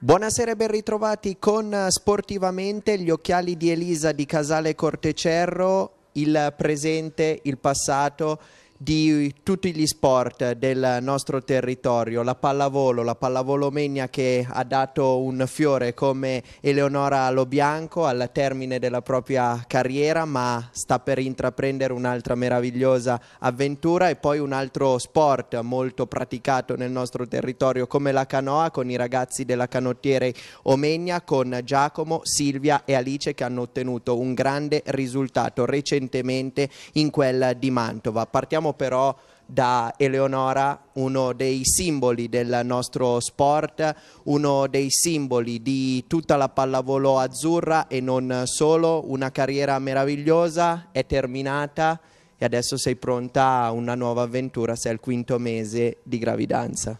Buonasera e ben ritrovati con eh, Sportivamente gli occhiali di Elisa di Casale Cortecerro, il presente, il passato di tutti gli sport del nostro territorio, la pallavolo, la pallavolomegna che ha dato un fiore come Eleonora Lobianco al termine della propria carriera ma sta per intraprendere un'altra meravigliosa avventura e poi un altro sport molto praticato nel nostro territorio come la canoa con i ragazzi della canottiere Omegna con Giacomo, Silvia e Alice che hanno ottenuto un grande risultato recentemente in quella di Mantova. Partiamo Abbiamo però da Eleonora uno dei simboli del nostro sport, uno dei simboli di tutta la pallavolo azzurra e non solo, una carriera meravigliosa, è terminata e adesso sei pronta a una nuova avventura, sei al quinto mese di gravidanza.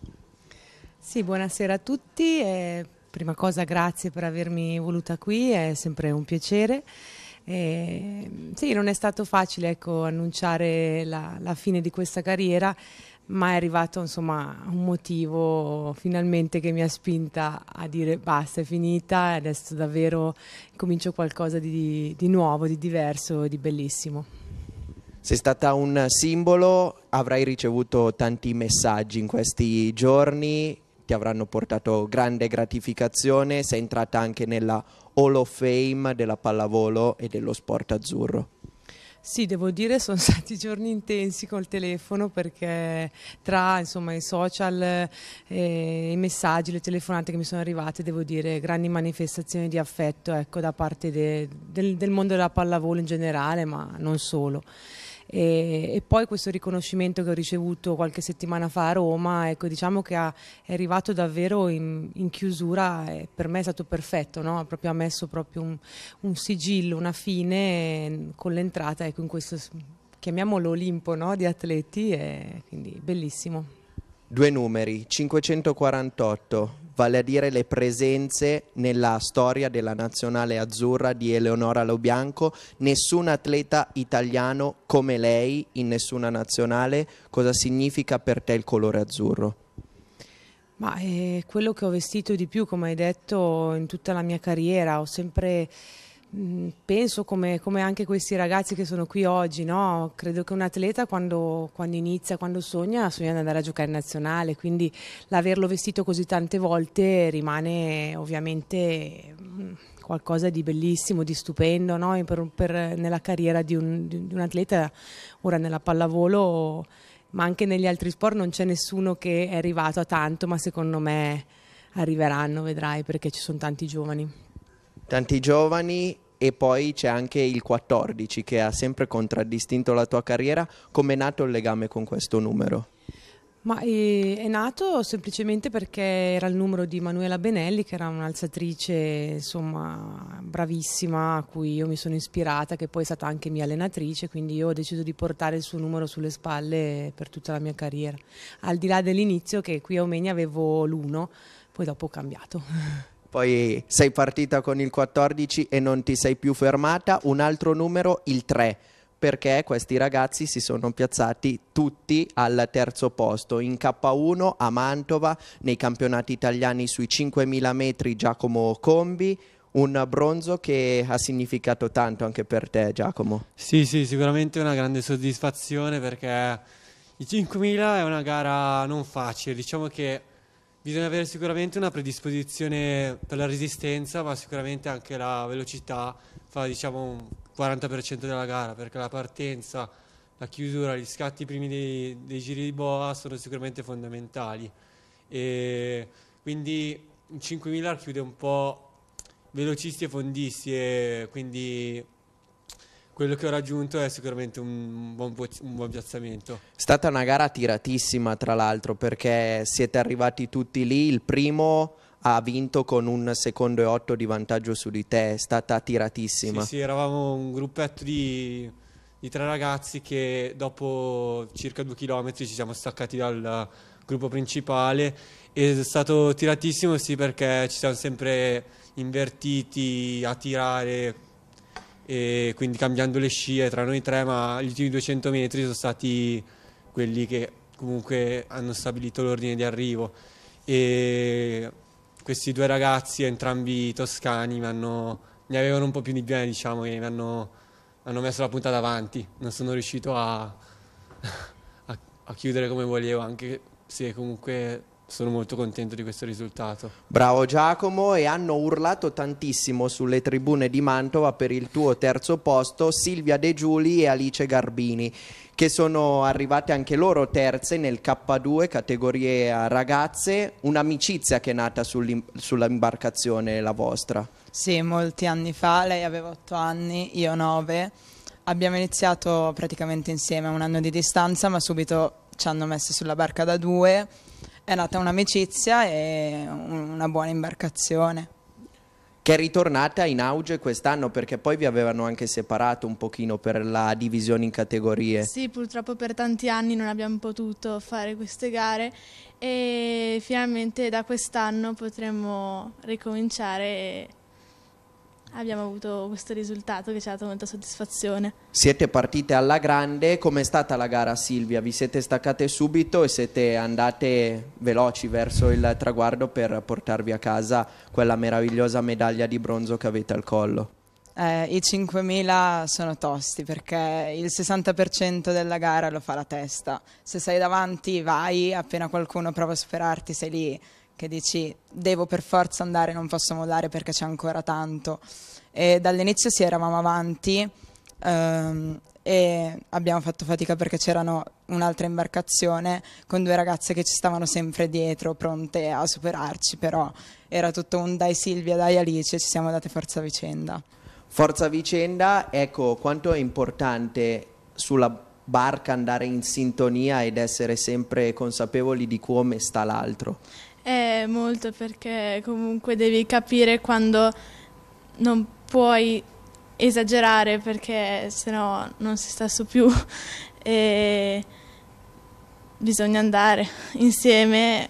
Sì, buonasera a tutti, eh, prima cosa grazie per avermi voluta qui, è sempre un piacere. E, ehm, sì, non è stato facile ecco, annunciare la, la, fine di questa carriera, ma è arrivato insomma, un motivo finalmente che mi ha spinta a dire basta, è finita, adesso davvero comincio qualcosa di, di nuovo, di diverso, di bellissimo. Sei stata un simbolo, avrai ricevuto tanti messaggi in questi giorni, ti avranno portato grande gratificazione, sei entrata anche nella Hall of Fame della pallavolo e dello sport azzurro. Sì, devo dire che sono stati giorni intensi col telefono perché tra insomma, i social, eh, i messaggi, le telefonate che mi sono arrivate, devo dire grandi manifestazioni di affetto ecco, da parte de, del, del mondo della pallavolo in generale, ma non solo e, e, poi questo riconoscimento che ho ricevuto qualche settimana fa a Roma, ecco, diciamo che ha, è arrivato davvero in, in chiusura e per me è stato perfetto, no? proprio ha messo proprio un, un, sigillo, una fine mm, con l'entrata ecco, in questo chiamiamolo Olimpo no? di atleti, e quindi bellissimo. Due numeri, 548 vale a dire le presenze nella storia della nazionale azzurra di Eleonora Lobianco. Nessun atleta italiano come lei in nessuna nazionale. Cosa significa per te il colore azzurro? Ma è eh, quello che ho vestito di più, come hai detto, in tutta la mia carriera. Ho sempre Mm, penso come, come, anche questi ragazzi che sono qui oggi, no? credo che un atleta quando, quando, inizia, quando sogna, sogna di andare a giocare in nazionale, quindi l'averlo vestito così tante volte rimane ovviamente mm, qualcosa di bellissimo, di stupendo no? per, per, nella carriera di un, di un atleta, ora nella pallavolo, ma anche negli altri sport non c'è nessuno che è arrivato a tanto, ma secondo me arriveranno, vedrai, perché ci sono tanti giovani tanti giovani e poi c'è anche il 14 che ha sempre contraddistinto la tua carriera. Come è nato il legame con questo numero? Ma eh, è nato semplicemente perché era il numero di Manuela Benelli, che era un'alzatrice insomma, bravissima, a cui io mi sono ispirata, che poi è stata anche mia allenatrice, quindi io ho deciso di portare il suo numero sulle spalle per tutta la mia carriera. Al di là dell'inizio, che qui a Omegna avevo l'uno, poi dopo ho cambiato. poi sei partita con il 14 e non ti sei più fermata, un altro numero il 3 perché questi ragazzi si sono piazzati tutti al terzo posto in K1 a Mantova nei campionati italiani sui 5000 metri Giacomo Combi un bronzo che ha significato tanto anche per te Giacomo sì sì sicuramente una grande soddisfazione perché i 5000 è una gara non facile diciamo che Bisogna avere sicuramente una predisposizione per la resistenza, ma sicuramente anche la velocità fa diciamo un 40% della gara, perché la partenza, la chiusura, gli scatti primi dei, dei giri di boa sono sicuramente fondamentali. E quindi un 5.000 chiude un po' velocisti e fondisti e quindi quello che ho raggiunto è sicuramente un buon, un buon, piazzamento. È stata una gara tiratissima, tra l'altro, perché siete arrivati tutti lì. Il primo ha vinto con un secondo e otto di vantaggio su di te, è stata tiratissima. Sì, sì eravamo un gruppetto di, di, tre ragazzi che dopo circa due chilometri ci siamo staccati dal gruppo principale. È stato tiratissimo, sì, perché ci siamo sempre invertiti a tirare e quindi cambiando le scie tra noi tre, ma gli ultimi 200 metri sono stati quelli che comunque hanno stabilito l'ordine di arrivo e questi due ragazzi, entrambi toscani, mi, hanno, avevano un po' più di bene diciamo e mi hanno, hanno messo la punta davanti, non sono riuscito a, a, a chiudere come volevo anche se comunque sono molto contento di questo risultato. Bravo Giacomo e hanno urlato tantissimo sulle tribune di Mantova per il tuo terzo posto Silvia De Giuli e Alice Garbini che sono arrivate anche loro terze nel K2 categorie ragazze, un'amicizia che è nata sull'imbarcazione la vostra. Sì, molti anni fa, lei aveva otto anni, io nove, Abbiamo iniziato praticamente insieme a un anno di distanza, ma subito ci hanno messo sulla barca da due è nata un'amicizia e una buona imbarcazione. Che è ritornata in auge quest'anno perché poi vi avevano anche separato un pochino per la divisione in categorie. Sì, purtroppo per tanti anni non abbiamo potuto fare queste gare e finalmente da quest'anno potremo ricominciare e abbiamo avuto questo risultato che ci ha dato molta soddisfazione. Siete partite alla grande, com'è stata la gara Silvia? Vi siete staccate subito e siete andate veloci verso il traguardo per portarvi a casa quella meravigliosa medaglia di bronzo che avete al collo? Eh, I 5.000 sono tosti perché il 60% della gara lo fa la testa. Se sei davanti vai, appena qualcuno prova a superarti sei lì che dici devo per forza andare, non posso mollare perché c'è ancora tanto. E dall'inizio sì eravamo avanti ehm, e abbiamo fatto fatica perché c'erano un'altra imbarcazione con due ragazze che ci stavano sempre dietro, pronte a superarci, però era tutto un dai Silvia, dai Alice, ci siamo date forza vicenda. Forza vicenda, ecco quanto è importante sulla barca andare in sintonia ed essere sempre consapevoli di come sta l'altro. Eh, molto perché comunque devi capire quando non puoi esagerare perché sennò non si sta su più e bisogna andare insieme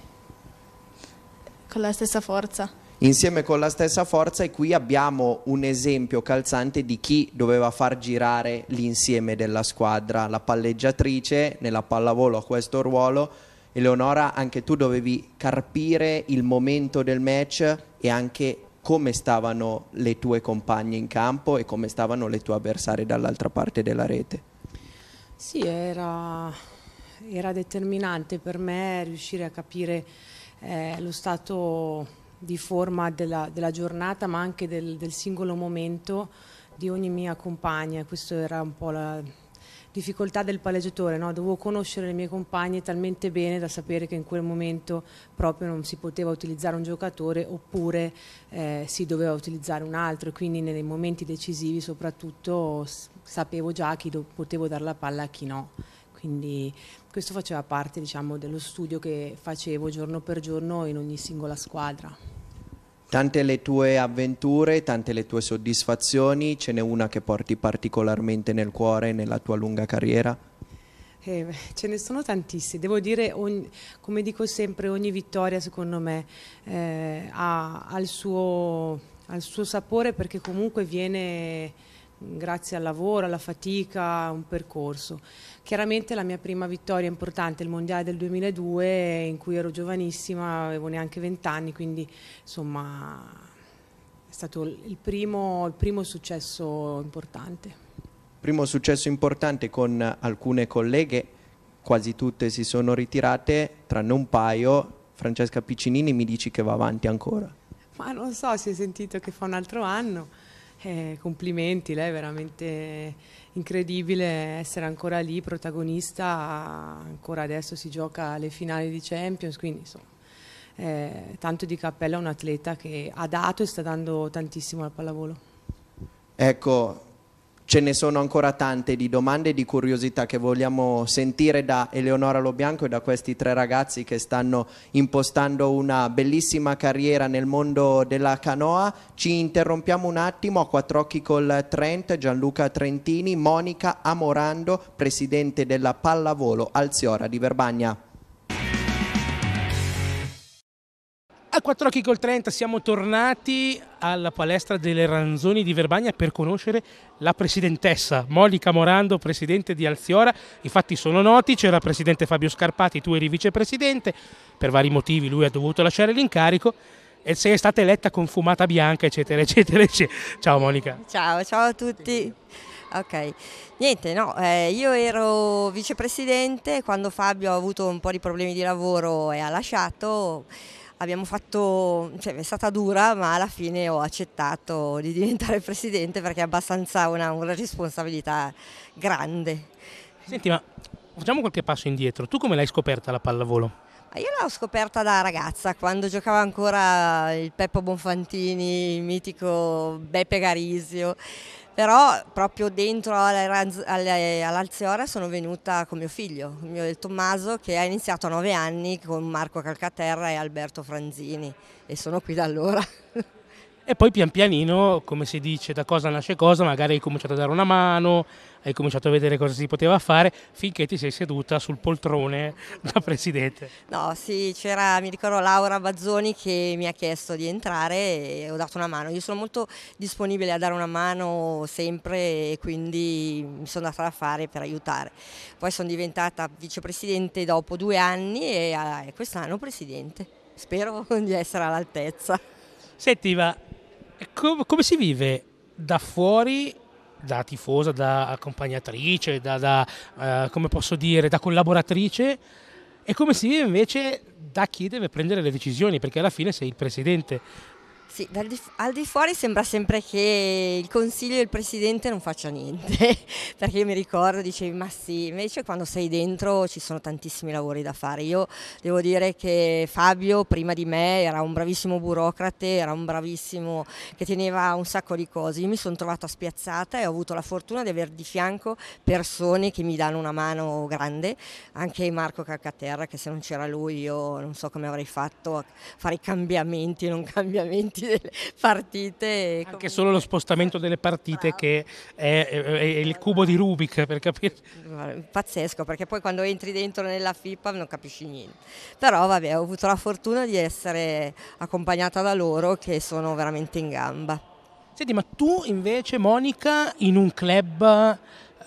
con la stessa forza. Insieme con la stessa forza e qui abbiamo un esempio calzante di chi doveva far girare l'insieme della squadra, la palleggiatrice nella pallavolo a questo ruolo Eleonora, anche tu dovevi carpire il momento del match e anche come stavano le tue compagne in campo e come stavano le tue avversarie dall'altra parte della rete. Sì, era, era determinante per me riuscire a capire eh, lo stato di forma della, della giornata ma anche del, del, singolo momento di ogni mia compagna, questo era un po' la, difficoltà del palleggiatore, no? dovevo conoscere le mie compagne talmente bene da sapere che in quel momento proprio non si poteva utilizzare un giocatore oppure eh, si doveva utilizzare un altro, quindi nei momenti decisivi soprattutto sapevo già chi potevo dare la palla e a chi no. Quindi questo faceva parte diciamo, dello studio che facevo giorno per giorno in ogni singola squadra. Tante le tue avventure, tante le tue soddisfazioni, ce n'è una che porti particolarmente nel cuore nella tua lunga carriera? Eh, ce ne sono tantissime, devo dire, ogni, come dico sempre, ogni vittoria secondo me eh, ha, ha, il suo, ha il suo sapore perché comunque viene grazie al lavoro, alla fatica, un percorso. Chiaramente la mia prima vittoria importante, il Mondiale del 2002, in cui ero giovanissima, avevo neanche 20 anni, quindi insomma è stato il primo, il primo successo importante. Primo successo importante con alcune colleghe, quasi tutte si sono ritirate, tranne un paio, Francesca Piccinini mi dici che va avanti ancora. Ma non so, si è sentito che fa un altro anno. Eh, complimenti, lei è veramente incredibile essere ancora lì, protagonista, ancora adesso si gioca alle finali di Champions, quindi insomma, eh, tanto di cappello a un atleta che ha dato e sta dando tantissimo al pallavolo. Ecco, ce ne sono ancora tante di domande e di curiosità che vogliamo sentire da Eleonora Lobianco e da questi tre ragazzi che stanno impostando una bellissima carriera nel mondo della canoa. Ci interrompiamo un attimo a quattro occhi col Trent, Gianluca Trentini, Monica Amorando, presidente della Pallavolo Alziora di Verbagna. A quattro occhi col 30 siamo tornati alla palestra delle Ranzoni di Verbagna per conoscere la presidentessa Monica Morando, presidente di Alziora. I fatti sono noti, c'era presidente Fabio Scarpati, tu eri vicepresidente, per vari motivi lui ha dovuto lasciare l'incarico e sei stata eletta con fumata bianca, eccetera, eccetera, eccetera. Ciao Monica. Ciao, ciao a tutti. Ok, niente, no, eh, io ero vicepresidente quando Fabio ha avuto un po' di problemi di lavoro e ha lasciato abbiamo fatto, cioè, è stata dura ma alla fine ho accettato di diventare presidente perché è abbastanza una, una responsabilità grande. Senti ma facciamo qualche passo indietro, tu come l'hai scoperta la pallavolo? Ah, io l'ho scoperta da ragazza, quando giocava ancora il Peppo Bonfantini, il mitico Beppe Garisio, però proprio dentro all'Alziora sono venuta con mio figlio, il mio il Tommaso, che ha iniziato a nove anni con Marco Calcaterra e Alberto Franzini e sono qui da allora. e poi pian pianino, come si dice, da cosa nasce cosa, magari hai cominciato a dare una mano, hai cominciato a vedere cosa si poteva fare, finché ti sei seduta sul poltrone da presidente. No, sì, c'era, mi ricordo Laura Bazzoni che mi ha chiesto di entrare e ho dato una mano. Io sono molto disponibile a dare una mano sempre e quindi mi sono data da fare per aiutare. Poi sono diventata vicepresidente dopo due anni e, ah, quest'anno presidente. Spero di essere all'altezza. Senti, Iva, Com- come si vive da fuori da tifosa, da accompagnatrice, da, da uh, come posso dire, da collaboratrice e come si vive invece da chi deve prendere le decisioni, perché alla fine sei il presidente sì, di, al di fuori sembra sempre che il Consiglio e il Presidente non facciano niente, perché io mi ricordo, dicevi, ma sì, invece quando sei dentro ci sono tantissimi lavori da fare. Io devo dire che Fabio, prima di me, era un bravissimo burocrate, era un bravissimo che teneva un sacco di cose. Io mi sono trovata spiazzata e ho avuto la fortuna di avere di fianco persone che mi danno una mano grande, anche Marco Calcaterra, che se non c'era lui io non so come avrei fatto a fare i cambiamenti e non cambiamenti costi delle partite. Anche comunque... solo lo spostamento delle partite Bravo. che è, è, è, il cubo di Rubik per capire. Pazzesco perché poi quando entri dentro nella FIPA non capisci niente. Però vabbè ho avuto la fortuna di essere accompagnata da loro che sono veramente in gamba. Senti ma tu invece Monica in un club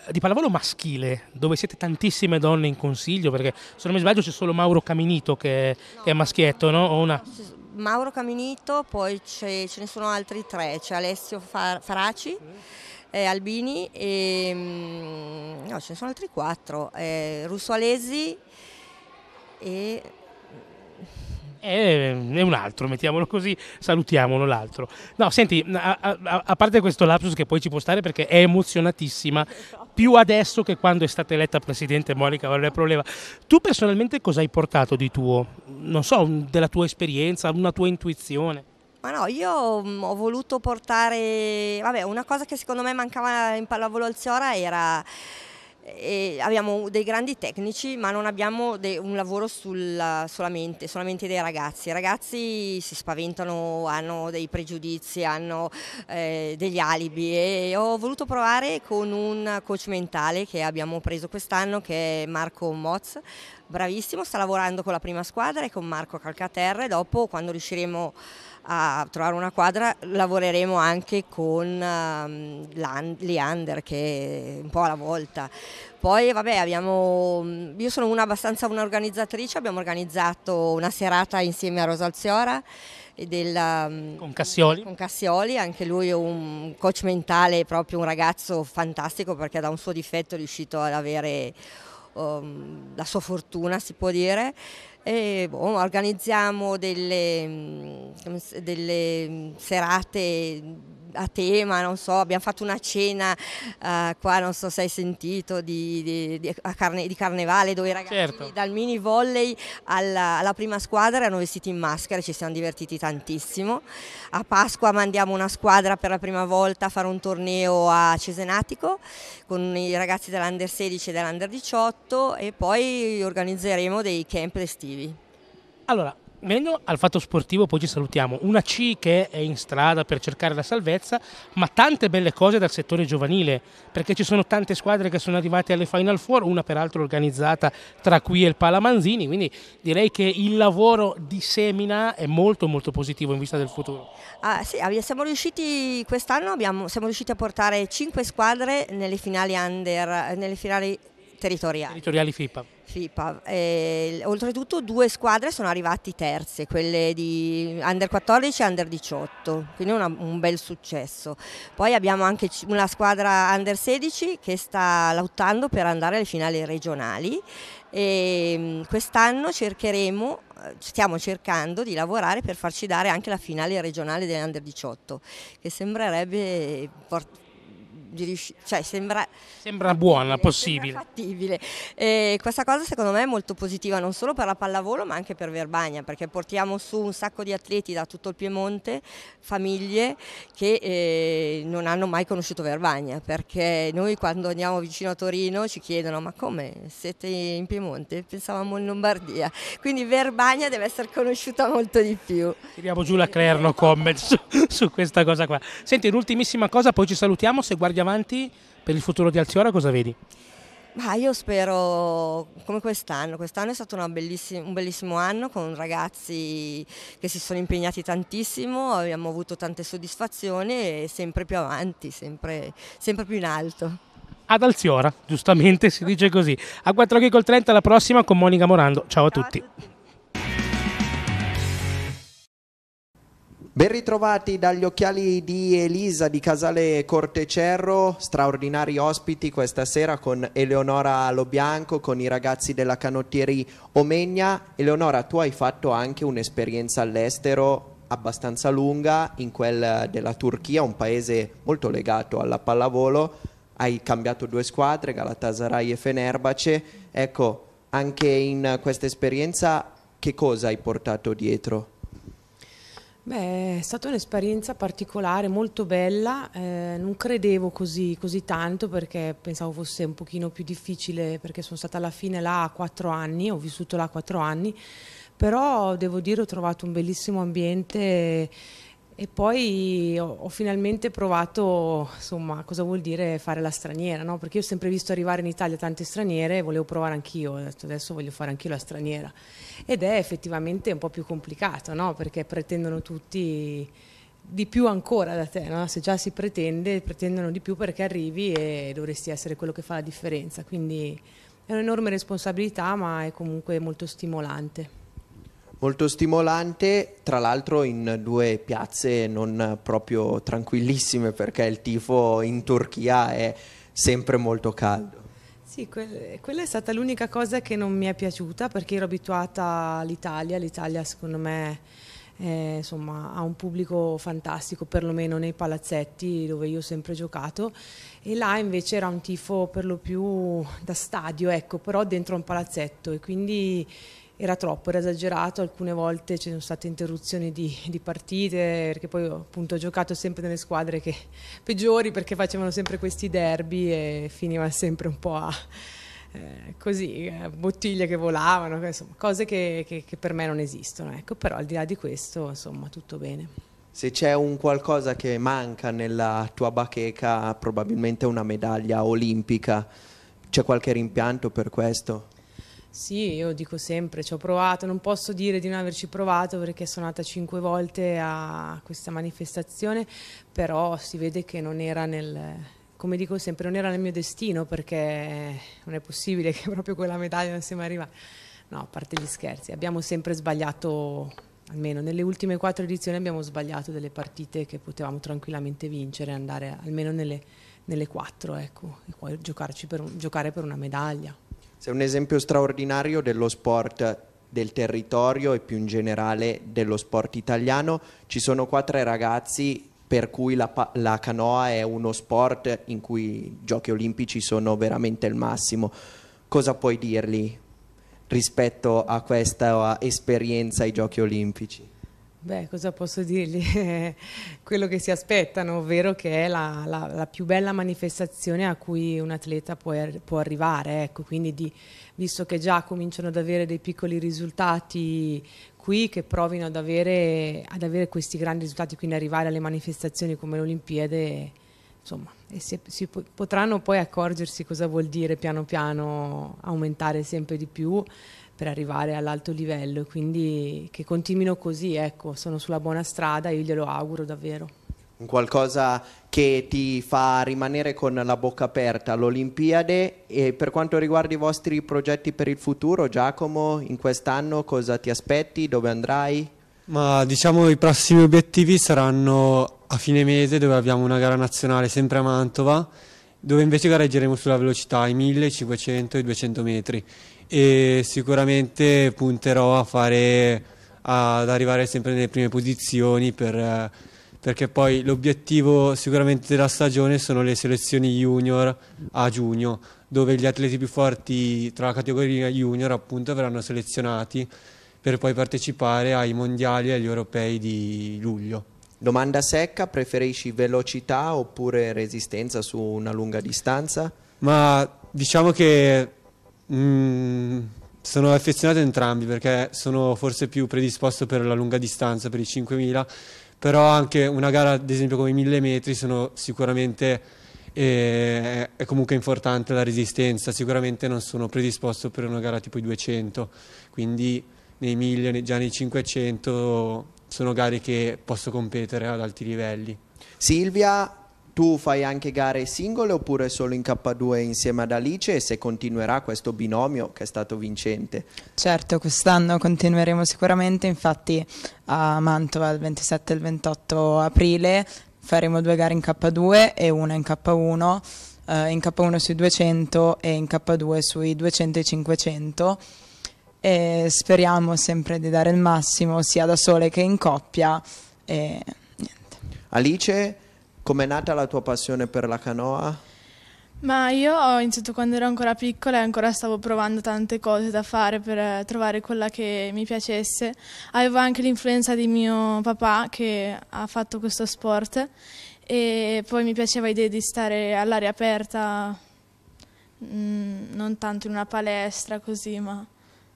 eh, di pallavolo maschile, dove siete tantissime donne in consiglio, perché se non mi sbaglio c'è solo Mauro Caminito che, no, che è maschietto, no? O una... Mauro Caminito, poi ce ne sono altri tre, c'è Alessio Far Faraci, eh, Albini e ehm, no, ce ne sono altri quattro, eh, Russo Alesi e eh, è, un altro, mettiamolo così, salutiamolo l'altro. No, senti, a, a, a, parte questo lapsus che poi ci può stare perché è emozionatissima, più adesso che quando è stata eletta Presidente Monica Valeria Proleva, tu personalmente cosa hai portato di tuo? Non so, della tua esperienza, una tua intuizione? Ma no, io mm, ho voluto portare, vabbè, una cosa che secondo me mancava in pallavolo al Ciora era abbiamo dei grandi tecnici ma non abbiamo un lavoro sul, solamente, solamente, dei ragazzi. I ragazzi si spaventano, hanno dei pregiudizi, hanno eh, degli alibi e ho voluto provare con un coach mentale che abbiamo preso quest'anno che è Marco Moz, bravissimo, sta lavorando con la prima squadra e con Marco Calcaterra e dopo quando riusciremo a a trovare una quadra lavoreremo anche con um, gli under che un po' alla volta. Poi vabbè abbiamo, io sono una abbastanza un'organizzatrice, abbiamo organizzato una serata insieme a Rosa Alziora del, ehm, con, Cassioli. con, Cassioli. anche lui è un coach mentale, proprio un ragazzo fantastico perché da un suo difetto è riuscito ad avere um, la sua fortuna si può dire. E, boh, organizziamo delle, mm, delle, mm, serate a tema, non so, abbiamo fatto una cena uh, qua, non so se hai sentito, di, di, di, carne, di carnevale dove i ragazzi certo. dal mini volley alla, alla, prima squadra erano vestiti in maschera, ci siamo divertiti tantissimo. A Pasqua mandiamo una squadra per la prima volta a fare un torneo a Cesenatico con i ragazzi dell'Under 16 e dell'Under 18 e poi organizzeremo dei camp estivi sportivi? Allora, venendo al fatto sportivo, poi ci salutiamo. Una C che è in strada per cercare la salvezza, ma tante belle cose dal settore giovanile, perché ci sono tante squadre che sono arrivate alle Final Four, una peraltro organizzata tra qui e il Palamanzini, quindi direi che il lavoro di Semina è molto molto positivo in vista del futuro. Ah, sì, siamo riusciti quest'anno, abbiamo, siamo riusciti a portare 5 squadre nelle finali, under, nelle finali territoriali. Territoriali FIPA. FIPA. Eh, oltretutto due squadre sono arrivate terze, quelle di Under 14 e Under 18, quindi una, un bel successo. Poi abbiamo anche una squadra Under 16 che sta lottando per andare alle finali regionali e ehm, quest'anno cercheremo eh, stiamo cercando di lavorare per farci dare anche la finale regionale dell'Under 18 che sembrerebbe di cioè sembra... Sembra buona, possibile. Sembra fattibile. E eh, questa cosa secondo me è molto positiva non solo per la pallavolo ma anche per Verbagna perché portiamo su un sacco di atleti da tutto il Piemonte, famiglie che eh, non hanno mai conosciuto Verbagna perché noi quando andiamo vicino a Torino ci chiedono ma come siete in Piemonte? Pensavamo in Lombardia, quindi Verbagna deve essere conosciuta molto di più. Tiriamo giù la Creerno Comments su, questa cosa qua. Senti, un'ultimissima cosa, poi ci salutiamo se guardiamo avanti per il futuro di Alziora cosa vedi? Ah, io spero come quest'anno, quest'anno è stato bellissim un bellissimo anno con ragazzi che si sono impegnati tantissimo, abbiamo avuto tante soddisfazioni e sempre più avanti, sempre, sempre più in alto. Ad Alziora, giustamente si dice così. A 4 con 30 alla prossima con Monica Morando. Ciao a Ciao tutti. A tutti. Ben ritrovati dagli occhiali di Elisa di Casale Cortecerro, straordinari ospiti questa sera con Eleonora Lobianco, con i ragazzi della canottieri Omegna. Eleonora, tu hai fatto anche un'esperienza all'estero abbastanza lunga, in quella della Turchia, un paese molto legato alla pallavolo. Hai cambiato due squadre, Galatasaray e Fenerbace. Ecco, anche in questa esperienza che cosa hai portato dietro? Beh, è stata un'esperienza particolare, molto bella, eh, non credevo così, così, tanto perché pensavo fosse un pochino più difficile perché sono stata alla fine là a quattro anni, ho vissuto là quattro anni, però devo dire ho trovato un bellissimo ambiente e poi ho, ho, finalmente provato, insomma, cosa vuol dire fare la straniera, no? Perché io ho sempre visto arrivare in Italia tante straniere e volevo provare anch'io, ho detto adesso voglio fare anch'io la straniera. Ed è effettivamente un po' più complicato, no? Perché pretendono tutti di più ancora da te, no? Se già si pretende, pretendono di più perché arrivi e dovresti essere quello che fa la differenza. Quindi è un'enorme responsabilità, ma è comunque molto stimolante molto stimolante, tra l'altro in due piazze non proprio tranquillissime perché il tifo in Turchia è sempre molto caldo. Sì, quella è stata l'unica cosa che non mi è piaciuta perché ero abituata all'Italia, l'Italia secondo me eh, insomma, ha un pubblico fantastico, perlomeno nei palazzetti dove io ho sempre giocato. E là invece era un tifo per lo più da stadio, ecco, però dentro un palazzetto. E quindi era troppo, era esagerato, alcune volte ci sono state interruzioni di, di partite, perché poi appunto ho giocato sempre nelle squadre che, peggiori perché facevano sempre questi derby e finiva sempre un po' a... Eh, così, eh, bottiglie che volavano, insomma, cose che, che, che, per me non esistono, ecco, però al di là di questo, insomma, tutto bene. Se c'è un qualcosa che manca nella tua bacheca, probabilmente una medaglia olimpica, c'è qualche rimpianto per questo? Sì, io dico sempre, ci ho provato, non posso dire di non averci provato perché sono andata cinque volte a questa manifestazione, però si vede che non era nel, come dico sempre, non era nel mio destino perché non è possibile che proprio quella medaglia non sia mai arrivata. No, a parte gli scherzi, abbiamo sempre sbagliato, almeno nelle ultime quattro edizioni abbiamo sbagliato delle partite che potevamo tranquillamente vincere, andare almeno nelle, nelle quattro, ecco, e poi giocarci per, giocare per una medaglia. Sei un esempio straordinario dello sport del territorio e più in generale dello sport italiano. Ci sono qua tre ragazzi per cui la, la canoa è uno sport in cui i giochi olimpici sono veramente il massimo. Cosa puoi dirgli rispetto a questa esperienza ai giochi olimpici? Beh, cosa posso dirgli? Quello che si aspettano, ovvero che è la, la, la più bella manifestazione a cui un atleta può, er, può arrivare, ecco, quindi di, visto che già cominciano ad avere dei piccoli risultati qui, che provino ad avere, ad avere questi grandi risultati, quindi arrivare alle manifestazioni come le Olimpiadi, insomma, e si, si potranno poi accorgersi cosa vuol dire piano piano aumentare sempre di più per arrivare all'alto livello, quindi che continuino così, ecco, sono sulla buona strada, io glielo auguro davvero. Un qualcosa che ti fa rimanere con la bocca aperta all'Olimpiade e per quanto riguarda i vostri progetti per il futuro, Giacomo, in quest'anno cosa ti aspetti, dove andrai? Ma diciamo i prossimi obiettivi saranno a fine mese dove abbiamo una gara nazionale sempre a Mantova dove invece gareggeremo sulla velocità ai 1500 e 200 metri e sicuramente punterò a fare, ad arrivare sempre nelle prime posizioni per, perché poi l'obiettivo sicuramente della stagione sono le selezioni junior a giugno dove gli atleti più forti tra la categoria junior appunto verranno selezionati per poi partecipare ai mondiali e agli europei di luglio. Domanda secca, preferisci velocità oppure resistenza su una lunga distanza? Ma diciamo che Mm, sono affezionato a entrambi perché sono forse più predisposto per la lunga distanza, per i 5.000, però anche una gara ad esempio come i 1.000 metri sono sicuramente eh, è comunque importante la resistenza, sicuramente non sono predisposto per una gara tipo i 200, quindi nei 1.000, già nei 500 sono gare che posso competere ad alti livelli. Silvia tu fai anche gare singole oppure solo in K2 insieme ad Alice e se continuerà questo binomio che è stato vincente? Certo, quest'anno continueremo sicuramente, infatti a Mantova il 27 e il 28 aprile faremo due gare in K2 e una in K1, eh, in K1 sui 200 e in K2 sui 200 e 500 e speriamo sempre di dare il massimo sia da sole che in coppia. E, Alice? Com'è nata la tua passione per la canoa? Ma io ho iniziato quando ero ancora piccola e ancora stavo provando tante cose da fare per eh, trovare quella che mi piacesse. Avevo anche l'influenza di mio papà che ha fatto questo sport e poi mi piaceva l'idea di stare all'aria aperta, mm, non tanto in una palestra così, ma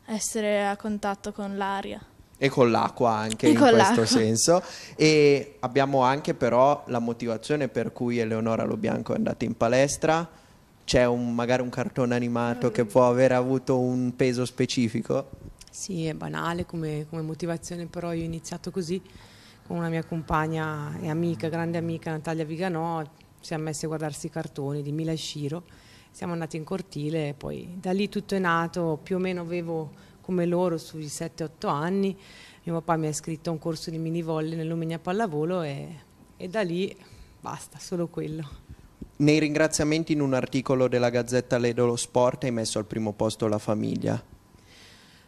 essere a contatto con l'aria e con l'acqua anche e in questo l'acqua. senso e abbiamo anche però la motivazione per cui Eleonora Lo Bianco è andata in palestra c'è un, magari un cartone animato che può aver avuto un peso specifico? Sì, è banale come, come motivazione, però io ho iniziato così con una mia compagna e amica, grande amica Natalia Viganò, siamo messi a guardarsi i cartoni di Mila Shiro, siamo andati in cortile e poi da lì tutto è nato, più o meno avevo come loro sui 7-8 anni. Mio papà mi ha iscritto a un corso di mini volley nell'Omegna Pallavolo e, e da lì basta, solo quello. Nei ringraziamenti in un articolo della Gazzetta Ledolo Sport hai messo al primo posto la famiglia.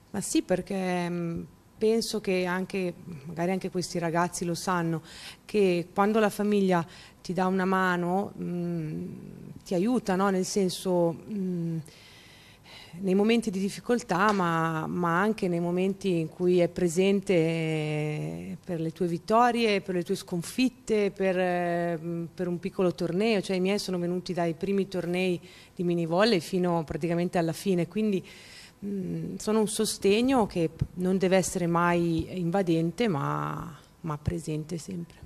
Ma sì, perché mm, penso che anche, magari anche questi ragazzi lo sanno, che quando la famiglia ti dà una mano mh, mm, ti aiuta, no? nel senso... Mh, mm, nei momenti di difficoltà ma, ma, anche nei momenti in cui è presente eh, per le tue vittorie, per le tue sconfitte, per, eh, per un piccolo torneo, cioè i miei sono venuti dai primi tornei di mini volley fino praticamente alla fine, quindi mh, mm, sono un sostegno che non deve essere mai invadente ma, ma presente sempre.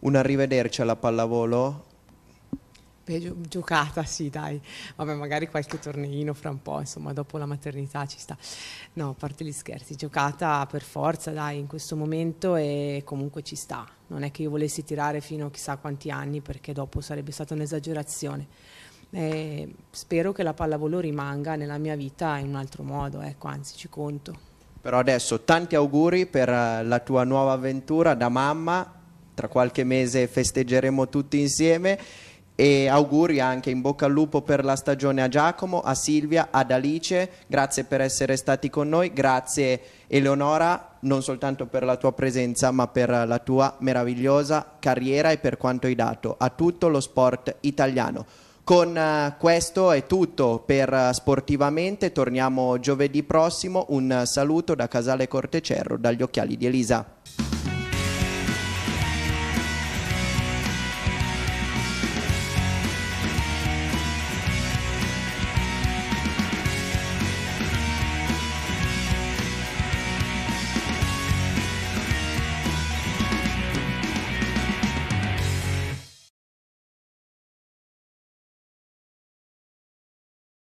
Un arrivederci alla pallavolo Beh, giocata, sì, dai. Vabbè, magari qualche torneino fra un po', insomma, dopo la maternità ci sta. No, a parte gli scherzi, giocata per forza, dai, in questo momento e comunque ci sta. Non è che io volessi tirare fino a chissà quanti anni perché dopo sarebbe stata un'esagerazione. Eh, spero che la pallavolo rimanga nella mia vita in un altro modo, ecco, anzi ci conto. Però adesso tanti auguri per eh, la tua nuova avventura da mamma, tra qualche mese festeggeremo tutti insieme e auguri anche in bocca al lupo per la stagione a Giacomo, a Silvia, ad Alice, grazie per essere stati con noi, grazie Eleonora non soltanto per la tua presenza ma per la tua meravigliosa carriera e per quanto hai dato a tutto lo sport italiano. Con eh, questo è tutto per eh, Sportivamente, torniamo giovedì prossimo, un saluto da Casale Cortecerro dagli occhiali di Elisa.